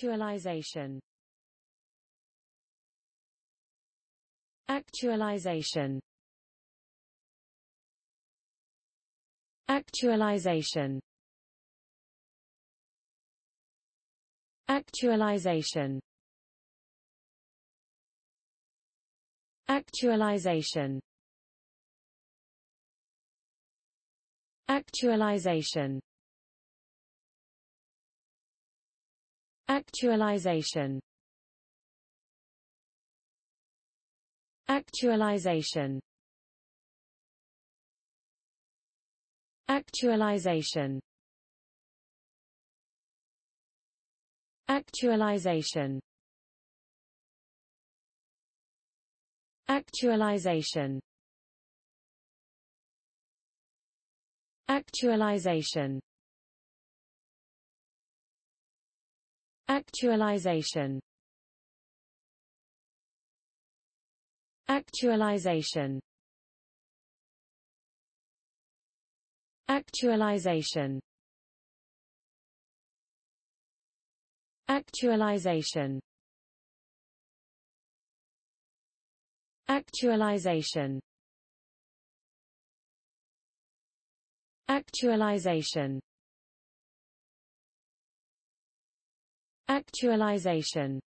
Actualization Actualization Actualization Actualization Actualization Actualization Actualization Actualization Actualization Actualization Actualization Actualization Actualization Actualization Actualization Actualization Actualization Actualization Actualization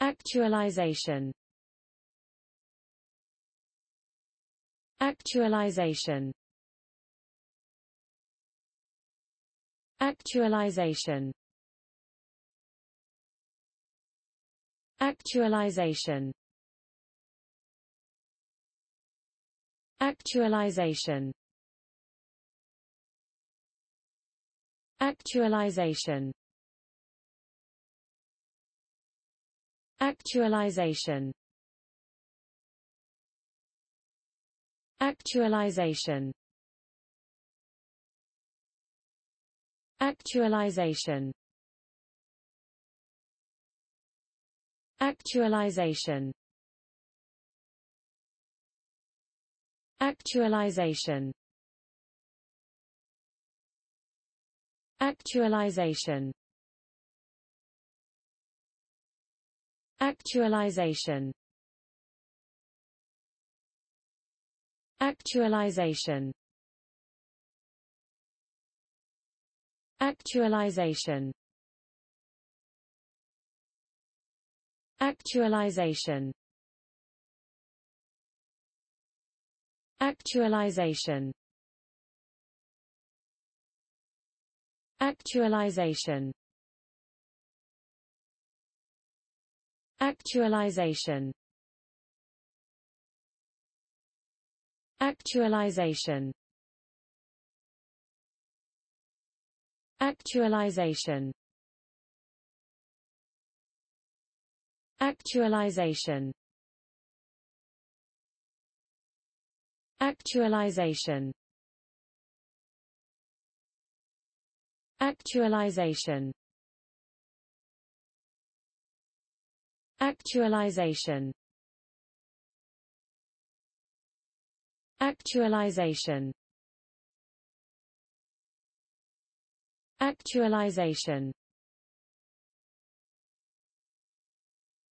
Actualization Actualization Actualization Actualization Actualization Actualization Actualization Actualization Actualization Actualization Actualization Actualization Actualization Actualization Actualization Actualization Actualization Actualization Actualization Actualization Actualization Actualization Actualization Actualization Actualization Actualization Actualization